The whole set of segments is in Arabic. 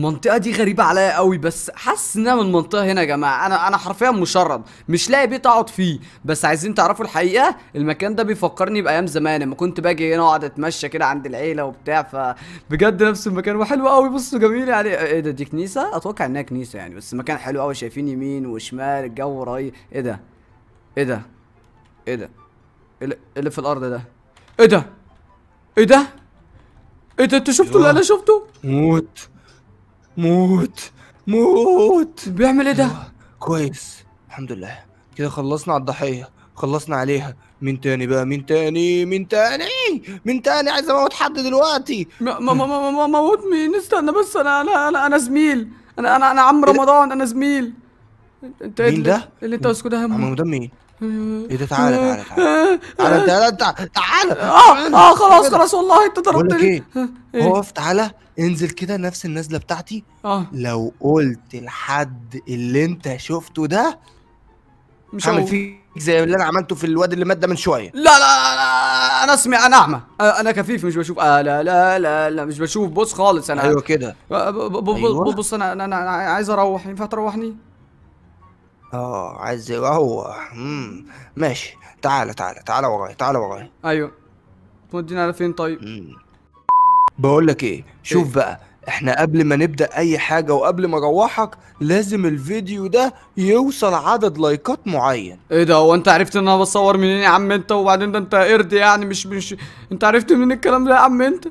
المنطقة دي غريبة عليا قوي بس حاسس انها من المنطقة هنا يا جماعة انا انا حرفيا مشرد مش لاقي بيت اقعد فيه بس عايزين تعرفوا الحقيقة المكان ده بيفكرني بايام زمان لما كنت باجي هنا اقعد اتمشى كده عند العيلة وبتاع فبجد نفس المكان وحلو قوي بصوا جميل يعني ايه ده دي كنيسة اتوقع انها كنيسة يعني بس مكان حلو قوي شايفين يمين وشمال الجو رهيب ايه ده ايه ده ايه ده ايه اللي إيه في الارض ده ايه ده ايه ده ايه ده انت شفته ولا انا شفته موت موت موت بيعمل ايه ده؟ كويس الحمد لله كده خلصنا على الضحية خلصنا عليها مين تاني بقى مين تاني مين تاني مين تاني عايز اموت حد دلوقتي ما ما ما ما ما موت مين استنى بس انا انا انا, أنا زميل انا انا انا عم إيه رمضان انا زميل انت إيه مين ده اللي انت ماسكه ده عم رمضان مين ايه ده تعالى تعالى تعالى تعالى تعالى تعالى, اه اه خلاص خلاص والله انت ضربتني ايه اقف إيه؟ تعالى انزل كده نفس النزله بتاعتي اه لو قلت لحد اللي انت شفته ده مش هعمل فيك زي اللي انا عملته في الواد اللي مات ده من شويه لا لا لا انا اسمع انا اعمى انا كفيف مش بشوف آه لا لا لا لا مش بشوف بص خالص انا ايوه كده آه، أيوة. بص انا انا عايز اروح ينفع تروحني اه عايز يروح إيه؟ امم ماشي تعالى تعالى تعالى ورايا تعالى ورايا ايوه تودينا على فين طيب؟ مم. بقول لك ايه شوف إيه؟ بقى احنا قبل ما نبدا اي حاجه وقبل ما اروحك لازم الفيديو ده يوصل عدد لايكات معين ايه ده هو انت عرفت ان انا بصور منين يا عم انت وبعدين ده انت قرد يعني مش مش انت عرفت منين الكلام ده يا عم انت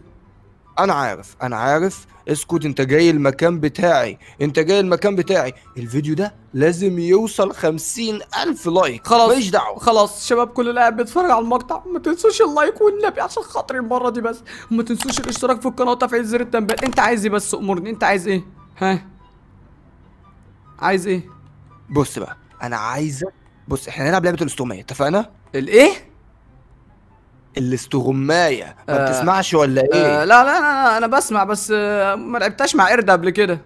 انا عارف انا عارف اسكت انت جاي المكان بتاعي انت جاي المكان بتاعي الفيديو ده لازم يوصل خمسين الف لايك خلاص ماليش دعوه خلاص شباب كل اللي قاعد بيتفرج على المقطع ما تنسوش اللايك والنبي عشان خاطري المره دي بس وما تنسوش الاشتراك في القناه وتفعيل زر التنبيه انت عايز ايه بس امرني انت عايز ايه ها عايز ايه بص بقى انا عايزك بص احنا هنلعب لعبه الاستوميه اتفقنا الايه الاستغمايه ما آه بتسمعش ولا آه، ايه آه لا لا لا انا بسمع بس آه ما لعبتهاش مع قرد قبل كده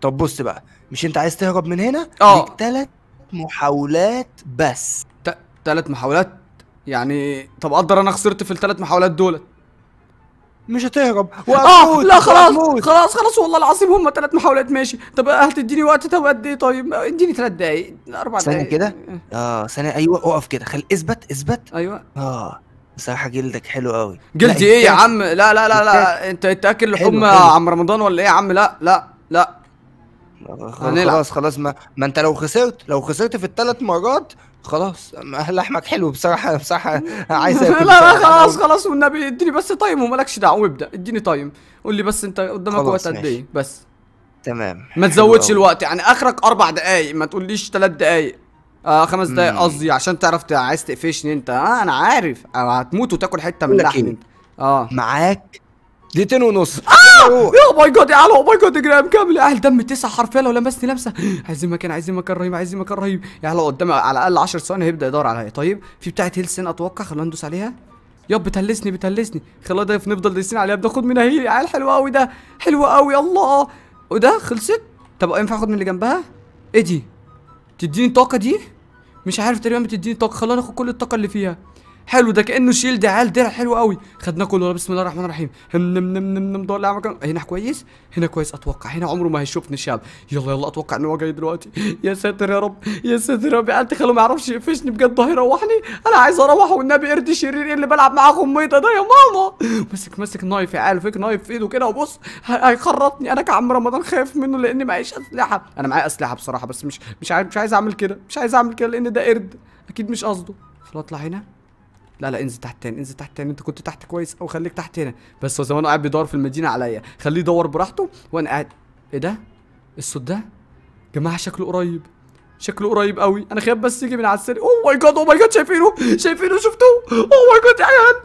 طب بص بقى مش انت عايز تهرب من هنا اه ثلاث محاولات بس ثلاث محاولات يعني طب اقدر انا خسرت في الثلاث محاولات دولت مش هتهرب اه لا خلاص وأموت. خلاص خلاص والله العظيم هم ثلاث محاولات ماشي طب هتديني آه، وقت طب قد ايه طيب اديني ثلاث دقايق اربع دقايق ثانيه كده آه. اه ثانيه ايوه اقف كده خلي اثبت اثبت ايوه اه بصراحه جلدك حلو قوي جلدي ايه يا عم لا لا لا لا انت انت اكل لحوم عم رمضان ولا ايه يا عم لا لا لا خلاص خلاص ما, ما انت لو خسرت لو خسرت في الثلاث مرات خلاص لحمك حلو بصراحه بصراحه عايز اكل لا لا خلاص خلاص والنبي اديني بس تايم ومالكش دعوه وابدا اديني تايم قول لي بس انت قدامك وقت قد ايه بس تمام ما تزودش الوقت يعني اخرك اربع دقايق ما تقوليش ثلاث دقايق اه خمس دقايق قصدي عشان تعرف عايز تقفشني انت اه انا عارف آه، هتموت وتاكل حته من لحمي إيه. انت اه معاك دقيقتين ونص اه يا ماي جاد يا علو ماي جاد جرام كامل يا اهل دم تسع حرفيا لو لمسني لمسه عايزين مكان عايزين مكان رهيب عايزين مكان رهيب يا علو قدام على الاقل 10 ثواني هيبدا يدور عليا طيب في بتاعه هيلسن اتوقع خلينا ندوس عليها ياب بتهلسني بتهلسني خلاص ده نفضل دايسين عليها بناخد منها هيل يا عيال حلوه قوي ده حلوه قوي الله وده خلصت طب ينفع اخد من اللي جنبها ايه دي تديني الطاقه دي مش عارف تقريبا بتديني طاقه خلاني اخد كل الطاقه اللي فيها حلو ده كانه شيلد عال درع حلو قوي خدناه كله بسم الله الرحمن الرحيم نم نم نم نم ضل مكان هنا كويس هنا كويس اتوقع هنا عمره ما هيشوفني الشاب يلا يلا اتوقع ان هو جاي دلوقتي يا ساتر يا رب يا ساتر يا رب انت خلوه ما يعرفش يقفشني بجد هيروحني انا عايز اروح والنبي قرد شرير اللي بلعب معاه غميطه ده يا ماما ماسك ماسك نايف يا عيال فيك نايف في ايده كده وبص هيخرطني انا كعم رمضان خايف منه لان معيش اسلحه انا معايا اسلحه بصراحه بس مش مش عايز مش عايز اعمل كده مش عايز اعمل كده لان ده قرد اكيد مش قصده خلاص اطلع هنا لا لا انزل تحت تاني انزل تحت تاني انت كنت تحت كويس او خليك تحت هنا بس هو زمانه قاعد بيدور في المدينه عليا خليه يدور براحته وانا قاعد ايه ده الصوت ده جماعه شكله قريب شكله قريب قوي انا خايف بس يجي من على السرير او ماي جاد او ماي جاد شايفينه شايفينه شفتوه او ماي جاد يا عيال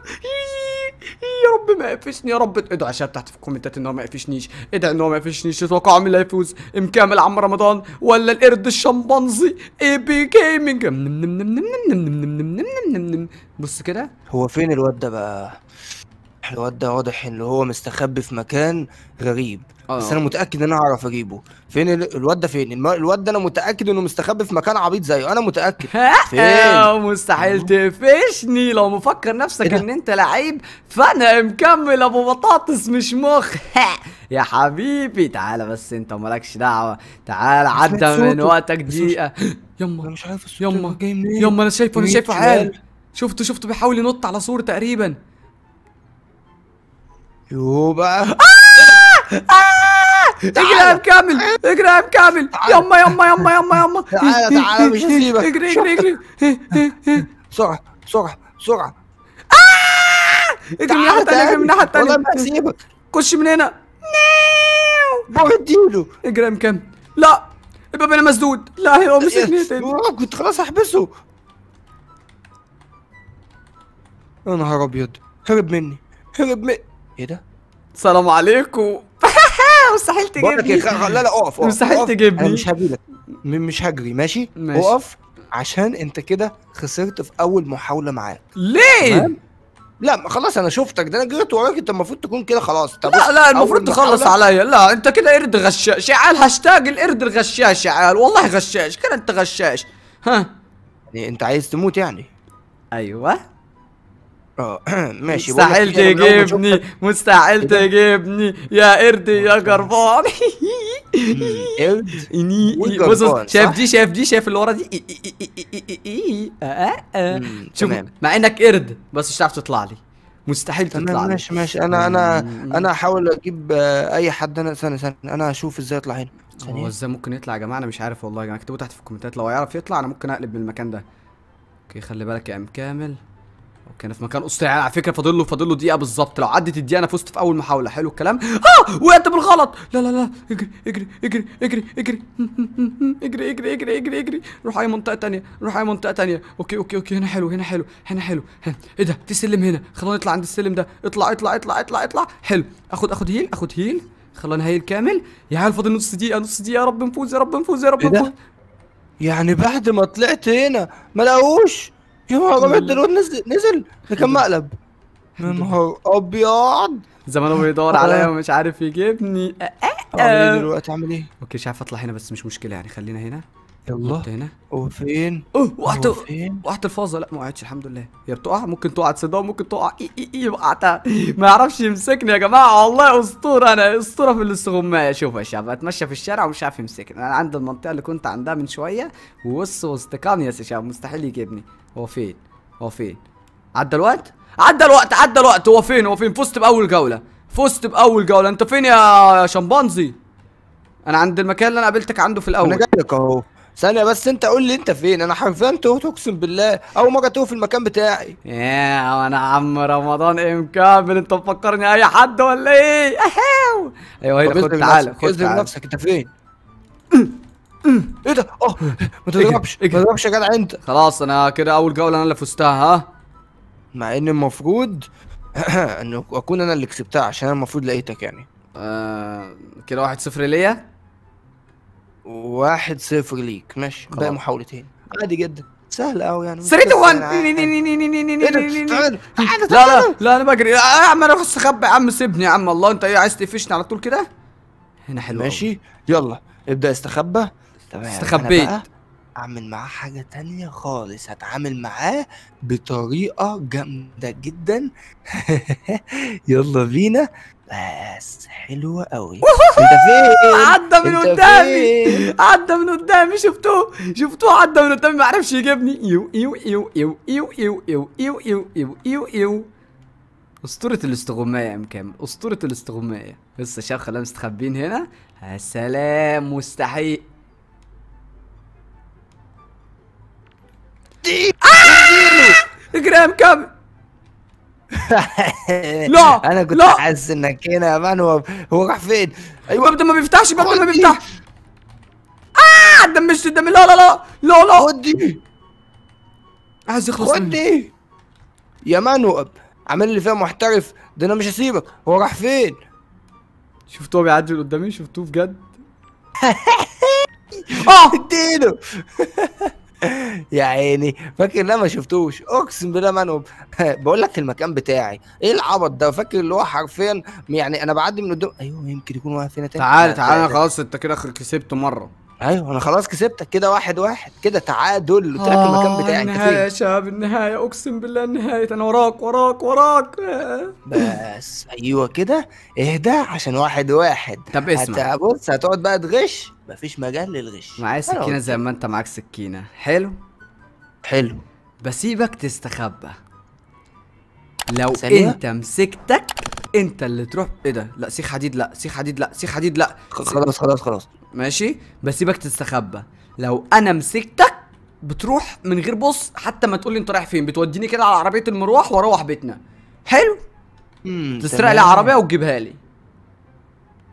يا رب ما يقفشني يا رب ادعوا يا شباب تحت في الكومنتات ان هو ما يقفشنيش ادعوا ان هو ما يقفشنيش تتوقعوا مين اللي هيفوز ام كامل عم رمضان ولا القرد الشمبانزي اي بي جيمنج بيتكلم بص كده هو فين الواد ده بقى الواد ده واضح ان هو مستخبي في مكان غريب آه. بس انا متاكد ان انا اعرف اجيبه فين الواد ده فين الواد ده انا متاكد انه مستخبي في مكان عبيط زيه انا متاكد آه، فين مستحيل تقفشني لو مفكر نفسك إيه ان انت لعيب فانا مكمل ابو بطاطس مش مخ يا حبيبي تعالى بس انت مالكش دعوه تعالى عدى من وقتك دقيقه يما انا مش عارف يما جاي منين يما انا شايفه انا شايفه عال شفته شفته بيحاول ينط على سور تقريبا يوه آه! بقى آه! اجري يا كامل اجري يا كامل يما يما يما يما يما تعالى تعالى مش هسيبك اجري اجري اجري إيه، إيه، إيه. بسرعه بسرعه بسرعه آه! اجري من الناحيه الثانيه اجري من الناحيه الثانيه والله ما هسيبك خش من هنا اديله اجري يا كامل لا الباب هنا مسدود لا هو مسكني كنت خلاص احبسه يا نهار ابيض هرب مني هرب مني ايه ده؟ السلام عليكم مستحيل تجيبني إيه، لا لا اقف اقف مستحيل تجيبني انا مش هجيلك مش هجري ماشي؟ ماشي اقف عشان انت كده خسرت في اول محاوله معاك ليه؟ لا خلاص انا شفتك ده انا جريت وراك انت المفروض تكون كده خلاص طب لا لا المفروض تخلص عليا لا انت كده قرد غشاش يا عيال هاشتاج القرد الغشاش يا عيال والله غشاش كده انت غشاش ها يعني انت عايز تموت يعني ايوه اه ماشي مستحيل إيه، تجيبني مستحيل إيه؟ تجيبني يا قرد يا قربان قرد بص شايف دي شايف دي شايف اللي ورا دي شوف مع انك قرد بس مش هتعرف تطلع لي مستحيل تطلع لي ماشي ماشي انا انا انا هحاول اجيب آه، اي حد انا ثانيه ثانيه انا اشوف ازاي اطلع هنا هو ازاي ممكن يطلع يا جماعه انا مش عارف والله يا جماعه اكتبوا تحت في الكومنتات لو هيعرف يطلع انا ممكن اقلب من المكان ده اوكي خلي بالك يا ام كامل كان في مكان قصتي على فكره فاضل له فاضل له دقيقه بالظبط لو عدت الدقيقه انا فزت في اول محاوله حلو الكلام اه وقعت بالغلط لا لا لا اجري اجري اجري اجري اجري اجري اجري اجري اجري اجري روح اي منطقه ثانيه روح اي منطقه ثانيه اوكي اوكي اوكي هنا حلو هنا حلو هنا حلو هنا. ايه ده في سلم هنا خلونا نطلع عند السلم ده اطلع اطلع اطلع اطلع اطلع حلو اخد اخد هيل اخد هيل خلونا هيل كامل يا عيال فاضل نص دقيقه نص دقيقه يا رب نفوز يا رب نفوز يا رب إيه نفوز يعني بعد ما طلعت هنا ما لقوش يا ربع الدرون نزل نزل ده كان مقلب يا نهار ابيض زمان هو بيدور آه. عليا ومش عارف يجيبني اعمل آه، آه، ايه دلوقتي اعمل ايه اوكي مش عارف اطلع هنا بس مش مشكله يعني خلينا هنا يلا هنا هو فين اوه وقعت وقعت الفوزه لا ما وقعتش الحمد لله هي بتقع ممكن تقع تصدق ممكن تقع اي اي اي وقعتها ما يعرفش يمسكني يا جماعه والله اسطوره انا اسطوره في الاستغمايه شوف يا شباب اتمشى في الشارع ومش عارف يمسكني انا عند المنطقه اللي كنت عندها من شويه وبص واستقام يا شباب مستحيل يجيبني هو فين هو فين عدى الوقت عدى الوقت عدى الوقت هو فين هو فين فزت باول جوله فزت باول جوله انت فين يا شمبانزي انا عند المكان اللي انا قابلتك عنده في الاول انا جاي لك اهو ثانيه بس انت قول لي انت فين انا حرفيا تهت اقسم بالله اول مره تهت في المكان بتاعي يا انا عم رمضان مكمل انت مفكرني اي حد ولا ايه اهو ايوه هنا خد تعالى خد تعالى نفسك انت فين ايه ده اه ما تضربش إيه. ما تضربش يا جدع انت خلاص انا كده اول جوله انا اللي فزتها ها مع ان المفروض ان اكون انا اللي كسبتها عشان انا المفروض لقيتك يعني آه كده واحد صفر ليا واحد صفر ليك ماشي باقي محاولتين عادي جدا سهل قوي يعني سريت وان لا لا لا انا بجري يا عم انا استخبى يا عم سيبني يا عم الله انت ايه عايز تقفشني على طول كده هنا حلو ماشي يلا ابدا استخبى تمام استخبيت اعمل معاه حاجه تانية خالص هتعامل معاه بطريقه جامده جدا يلا بينا بس حلوه قوي انت فين عدى من قدامي عدى من قدامي شفتوه شفتوه عدى من قدامي ما عرفش يجيبني يو يو يو يو يو يو يو يو يو يو يو يو اسطورة الاستغماية يا ام كامل اسطورة الاستغماية لسه شايف خلينا مستخبيين هنا السلام مستحيل دي جرام كمل لا انا كنت حاسس انك هنا يا مان هو راح فين؟ ايوه ابدا ما بيفتحش ابدا ما بيفتحش اه دمشت الدم لا لا لا لا لا ودي عايز يخلص ودي يا مانوب عامل لي فيها محترف ده انا مش هسيبك هو راح فين؟ شفتوه بيعدي قدامي شفتوه بجد اه اديله يا عيني فاكر لا ما شفتوش اقسم بالله ما بقول لك المكان بتاعي ايه العبط ده فاكر اللي هو حرفيا يعني انا بعدي من قدام ايوه يمكن يكون واقف هنا تاني تعال تعال خلاص انت كده كسبت مره ايوه انا خلاص كسبتك كده واحد واحد كده تعادل قلت لك آه المكان بتاعي النهايه يا شباب النهايه اقسم بالله النهايه انا وراك وراك وراك بس ايوه كده اهدى عشان واحد واحد طب اسمع بص هتقعد بقى تغش مفيش مجال للغش معايا سكينه زي ما انت معاك سكينه حلو حلو بسيبك تستخبى لو ثانية. انت مسكتك انت اللي تروح ايه ده لا سيخ حديد لا سيخ حديد لا سيخ حديد لا خلاص خلاص خلاص ماشي بسيبك تستخبى لو انا مسكتك بتروح من غير بص حتى ما تقول لي انت رايح فين بتوديني كده على عربيه المروح واروح بيتنا حلو تسرق لي عربيه وتجيبها لي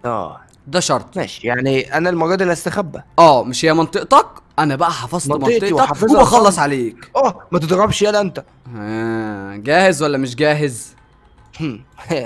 اه ده شرط ماشي يعني انا المره دي اللي استخبى اه مش هي منطقتك انا بقى حفظت منطقتك وبخلص عليك اه ما تضربش يلا انت آه جاهز ولا مش جاهز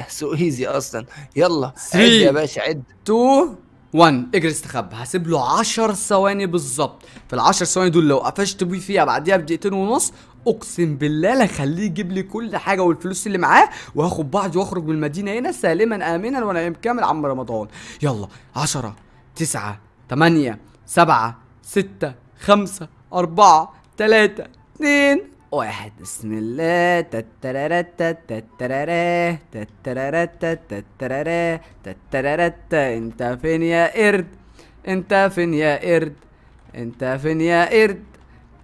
سو ايزي اصلا يلا عد يا باشا عد 2 1 اجري استخبى هسيب له 10 ثواني بالظبط في ال 10 ثواني دول لو قفشت بيه فيها بعديها بدقيقتين ونص اقسم بالله لا اخليه يجيب لي كل حاجه والفلوس اللي معاه وهاخد بعضي واخرج من المدينه هنا سالما امنا ونعيم كامل عم رمضان يلا 10 9 8 7 6 5 4 3 2 واحد بسم الله تترارتا تترره تتررت تترره تتررت انت فين يا قرد انت فين يا قرد انت فين يا قرد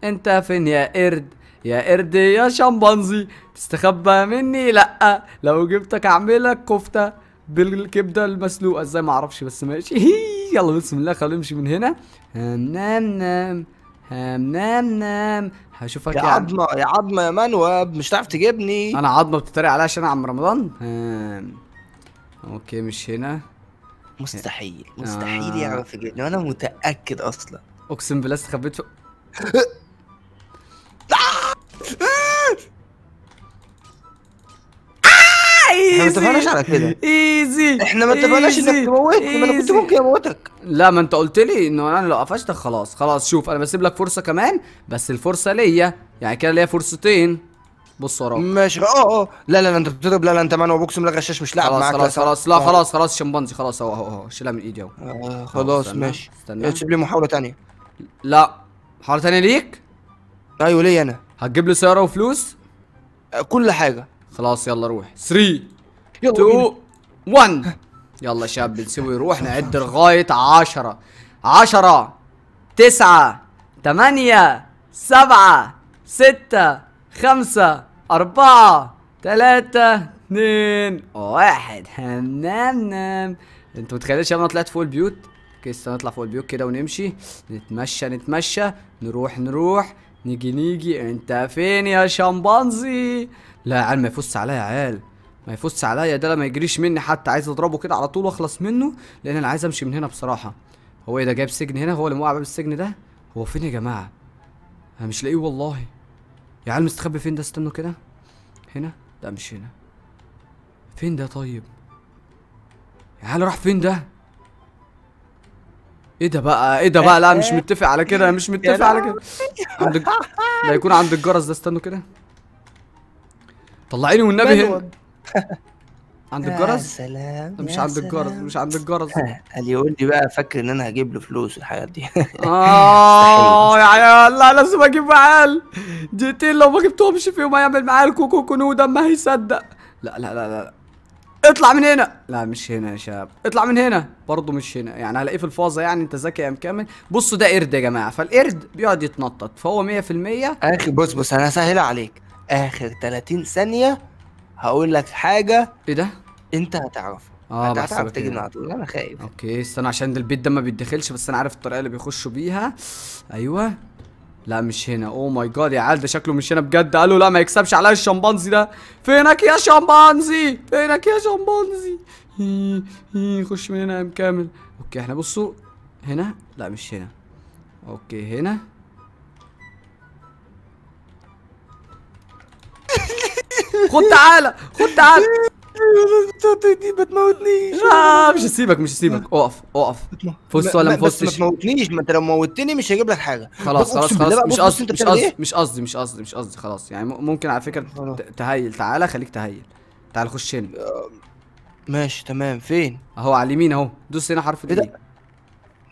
انت فين يا قرد يا قرد يا شمبانزي تستخبى مني لأ لو جبتك اعملك كفتة بالكبدة المسلوقة ازاي معرفش بس ماشي يلا بسم الله خلينا نمشي من هنا هم نام نام هم نام نام هشوفك يا عظمة يعني. يا عظمة يا منوب مش هتعرف تجيبني انا عظمة بتتريق عليا عشان انا عم رمضان هم. اوكي مش هنا مستحيل آه. مستحيل آه. يعرف يجيبني وانا متأكد اصلا اقسم بالله استخبيت احنا ما اتفقناش على كده ايزي احنا ما اتفقناش انك تموتني ما انا كنت ممكن اموتك لا ما انت قلت لي انه انا لو قفشتك خلاص خلاص شوف انا بسيب لك فرصه كمان بس الفرصه ليا يعني كده ليا فرصتين بص وراك ماشي اه اه, آه. لا لا انت بتضرب لا لا انت مانو بوكس لا غشاش مش لاعب معاك خلاص خلاص لا آه. خلاص خلاص شمبانزي خلاص اهو اهو شيلها من ايدي اهو آه، خلاص ماشي استنى. سيب لي محاوله ثانيه لا محاوله ثانيه ليك ايوه ليا انا هتجيب لي سياره وفلوس كل حاجه خلاص يلا روح 3 يلا تو 1 يلا شباب بنسوي روحنا عد لغايه 10 10 9 8 7 6 5 4 3 2 1 همام نام انت متخيلين شباب انا طلعت فوق البيوت كيس نطلع فوق البيوت كده ونمشي نتمشى نتمشى نروح نروح نيجي نيجي انت فين يا شمبانزي لا يا عيال ما يفوتش عليا يا عيال ما يفوتش عليا ده ما يجريش مني حتى عايز اضربه كده على طول واخلص منه لان انا عايز امشي من هنا بصراحه هو ايه ده جايب سجن هنا هو اللي موقع باب السجن ده هو فين يا جماعه انا مش لاقيه والله يا عيال مستخبي فين ده استنوا كده هنا لا مش هنا فين ده طيب يا عيال راح فين ده ايه ده بقى ايه ده بقى لا مش متفق على كده مش متفق على كده عند لا يكون عند الجرس ده استنوا كده طلعيني والنبي هنا عند الجرس سلام مش عند الجرس مش عند الجرس قال يقول لي بقى فاكر ان انا هجيب له فلوس والحاجات دي اه يا الله لازم اجيب معاه دقيقتين لو ما جبتهمش فيهم هيعمل معاه الكوكو كونو ده ما هيصدق لا لا لا لا اطلع من هنا لا مش هنا يا شباب اطلع من هنا برضه مش هنا يعني هلاقيه في الفاظه يعني انت ذكي يا مكمل بصوا ده قرد يا جماعه فالقرد بيقعد يتنطط فهو 100% اخر بص بص انا هسهلها عليك اخر 30 ثانيه هقول لك حاجه ايه ده انت هتعرفه اه انت هتعرف تجي من على انا خايف اوكي استنى عشان ده البيت ده ما بيتدخلش بس انا عارف الطريقه اللي بيخشوا بيها ايوه لا مش هنا او ماي جاد يا عيال ده شكله مش هنا بجد قالوا لا ما يكسبش عليا الشمبانزي ده فينك يا شمبانزي فينك يا شمبانزي هي هي خش من هنا يا كامل اوكي احنا بصوا هنا لا مش هنا اوكي هنا خد تعالى خد تعالى دي ما تموتنيش لا مش هسيبك مش هسيبك اقف اقف فوس ولا ما بس ما تموتنيش ما انت لو موتني مش هجيب لك حاجه خلاص خلاص خلاص مش قصدي مش قصدي مش قصدي مش قصدي مش قصدي خلاص يعني ممكن على فكره تهيل تعالى خليك تهيل تعالى خش هنا آه، ماشي تمام فين اهو على اليمين اهو دوس هنا حرف إيه دي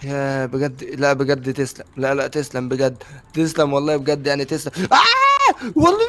يا بجد لا بجد تسلم لا لا تسلم بجد تسلم والله بجد يعني تسلم آه! والله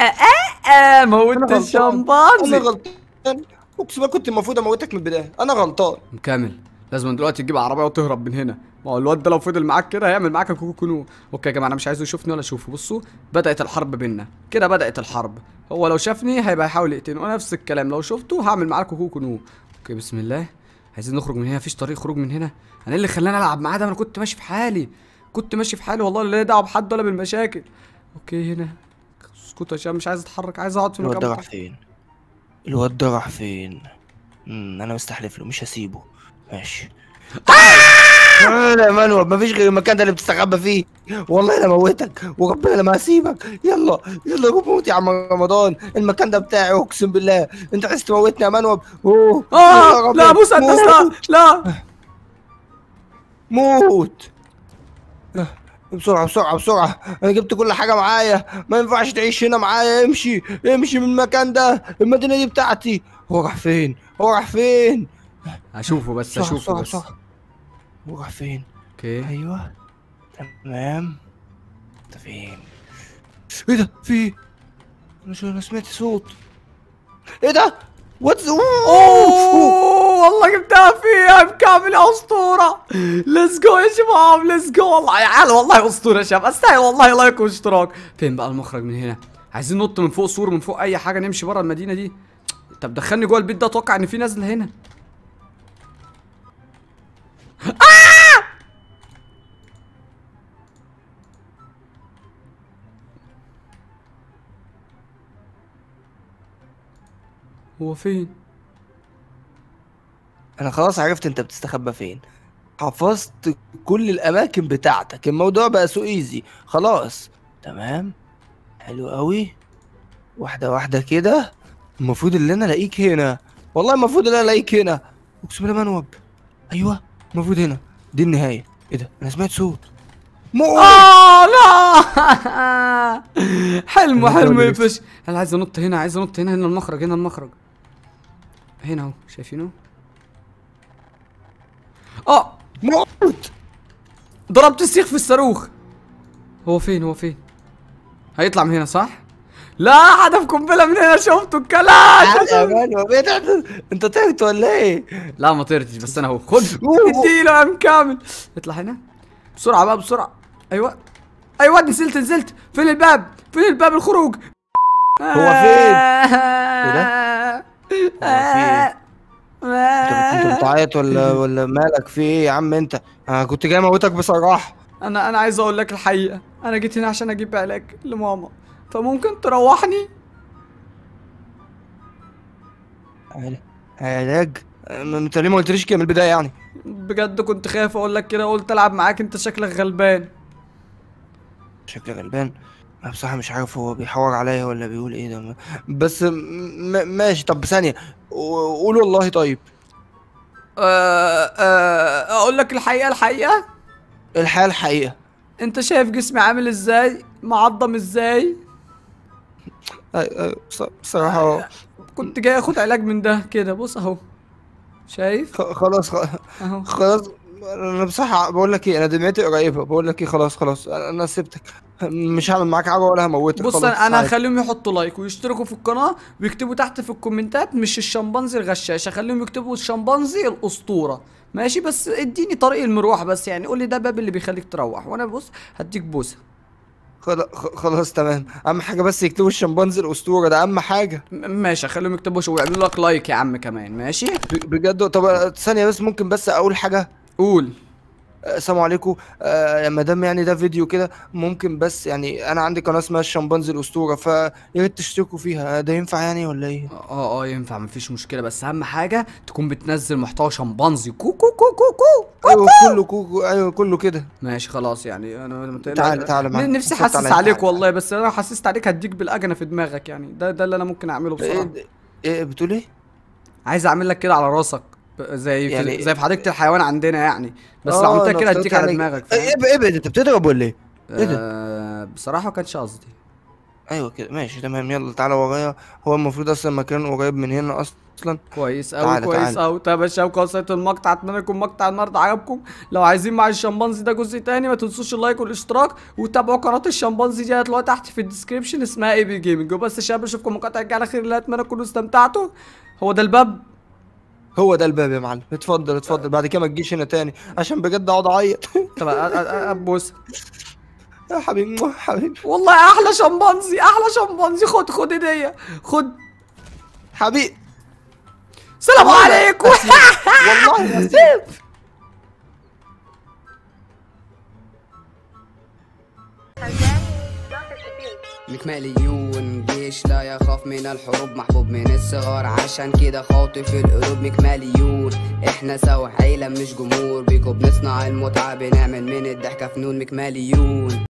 أه، أه، أه، موت الشمبانزي انا غلطان اقسم كنت المفروض اموتك من البدايه انا غلطان مكمل لازم دلوقتي تجيب عربيه وتهرب من هنا ما هو الواد ده لو فضل معاك كده هيعمل معاك كوكو كونو اوكي يا جماعه انا مش عايزه يشوفني ولا اشوفه بصوا بدات الحرب بينا كده بدات الحرب هو لو شافني هيبقى يحاول يقتلني ونفس الكلام لو شفته هعمل معاك كوكو كونو اوكي بسم الله عايزين نخرج من هنا مفيش طريق خروج من هنا انا إيه اللي خلاني العب معاه ده انا كنت ماشي في حالي كنت ماشي في حالي والله لا دعوه بحد ولا بالمشاكل اوكي هنا اسكت عشان مش عايز اتحرك عايز اقعد في الواد ده راح فين الواد ده راح فين امم انا مستحلف له مش هسيبه ماشي لا يا منوب مفيش غير المكان ده اللي بتستخبى فيه والله انا موتك وربنا لما هسيبك يلا يلا موت يا عم رمضان المكان ده بتاعي اقسم بالله انت عايز تموتني يا منوب اوه آه لا بص لا لا موت بسرعة بسرعة بسرعة أنا جبت كل حاجة معايا ما ينفعش تعيش هنا معايا امشي امشي من المكان ده المدينة دي بتاعتي هو راح فين؟ هو راح فين؟ أشوفه بس بسرعة أشوفه بسرعة بس بسرعة. هو راح فين؟ أوكي أيوه تمام أنت فين؟ إيه ده؟ في أنا سمعت صوت إيه ده؟ واتس أوه, أوه. والله جبتها فيها بكامل اسطوره ليتس جو يا شباب ليتس جو والله يا عيال والله اسطوره يا شباب استاهل والله لايك واشتراك فين بقى المخرج من هنا عايزين ننط من فوق سور من فوق اي حاجه نمشي بره المدينه دي طب دخلني جوه البيت ده اتوقع ان في نازله هنا آه! هو فين انا خلاص عرفت انت بتستخبى فين حفظت كل الاماكن بتاعتك الموضوع بقى سو ايزي خلاص تمام حلو قوي واحده واحده كده المفروض ان انا الاقيك هنا والله المفروض ان انا الاقيك هنا اقسم بالله منوب ايوه المفروض هنا دي النهايه ايه ده انا سمعت صوت مو اه لا حلم حلم يفش انا عايز انط هنا عايز انط هنا هنا المخرج هنا المخرج هنا اهو شايفينه اه موت ضربت السيخ في الصاروخ هو فين هو فين هيطلع من هنا صح لا في قنبله من هنا شفته الكلام انت طرت ولا ايه لا ما طرتش بس انا اهو خد اديله يا كامل اطلع هنا بسرعه بقى بسرعه ايوه ايوه نزلت نزلت فين الباب فين الباب الخروج هو فين ايه ده هو فين انت بتعيط ولا ولا مالك في ايه يا عم انت؟ انا كنت جاي اموتك بصراحه انا انا عايز اقول لك الحقيقه انا جيت هنا عشان اجيب علاج لماما فممكن تروحني؟ علاج؟ انت ليه ما قلتليش كده من البدايه يعني؟ بجد كنت خايف اقول لك كده قلت العب معاك انت شكلك غلبان شكلك غلبان انا بصراحه مش عارف هو بيحور عليا ولا بيقول ايه ده بس م- ماشي طب ثانيه قول والله طيب أه أه اقول لك الحقيقه الحقيقه الحقيقه الحقيقه انت شايف جسمي عامل ازاي معضم ازاي بصراحه كنت جاي اخد علاج من ده كده بص اهو شايف خلاص خلاص انا بصراحه بقول لك ايه انا دمعتي قريبه بقول لك ايه خلاص خلاص انا سبتك مش هعمل معاك حاجه ولا هموتك بص انا هخليهم يحطوا لايك ويشتركوا في القناه ويكتبوا تحت في الكومنتات مش الشمبانزي الغشاش هخليهم يكتبوا الشمبانزي الاسطوره ماشي بس اديني طريق المروح بس يعني قول لي ده باب اللي بيخليك تروح وانا بص هديك بوسه خلاص تمام اهم حاجه بس يكتبوا الشمبانزي الاسطوره ده اهم حاجه ماشي خليهم يكتبوا ويعملوا لك لايك يا عم كمان ماشي بجد طب ثانيه بس ممكن بس اقول حاجه قول آه، السلام عليكم آه ما دام يعني ده فيديو كده ممكن بس يعني انا عندي قناه اسمها الشمبانزي الاسطوره فيا ريت تشتركوا فيها آه، ده ينفع يعني ولا ايه آه،, اه اه ينفع مفيش مشكله بس اهم حاجه تكون بتنزل محتوى شمبانزي كو كو كو كو كو ايوه كله كو ايوه كله كده ماشي خلاص يعني انا تعالى تعالى معايا نفسي احسس عليك والله بس انا حسست عليك هديك بالاجنه في دماغك يعني ده ده اللي انا ممكن اعمله بصراحه إيه, إيه، بتقول ايه عايز اعمل لك كده على راسك زي يعني في زي في حديقه الحيوان عندنا يعني بس لو آه، عملتها كده هديك على دماغك ابعد إيه، ابعد إيه، إيه، انت بتضرب ولا ايه؟ ايه ده؟ آه بصراحه ما كانش قصدي ايوه كده ماشي تمام يلا تعالى ورايا هو المفروض اصلا مكان قريب من هنا اصلا كويس قوي كويس قوي طيب يا شباب وصلت المقطع اتمنى يكون مقطع النهارده عجبكم لو عايزين مع الشمبانزي ده جزء تاني ما تنسوش اللايك والاشتراك وتابعوا قناه الشمبانزي دي هتلاقوها تحت في الديسكربشن اسمها اي بي جيمنج وبس يا شباب اشوفكم مقاطع الجايه على خير اتمنى تكونوا استمتعتوا هو ده الباب هو ده الباب يا معلم اتفضل اتفضل بعد كده ما تجيش هنا تاني عشان بجد اقعد اعيط طب ابوس يا حبيبي حبيبي والله احلى شمبانزي احلى شمبانزي خد خد ايديا خد حبيبي سلام عليكم والله يا مليون جيش لا يخاف من الحروب محبوب من الصغار عشان كده خاطف القلوب مليون احنا سوا عيلة مش جمهور بيكو بنصنع المتعة بنعمل من الضحكة فنون مليون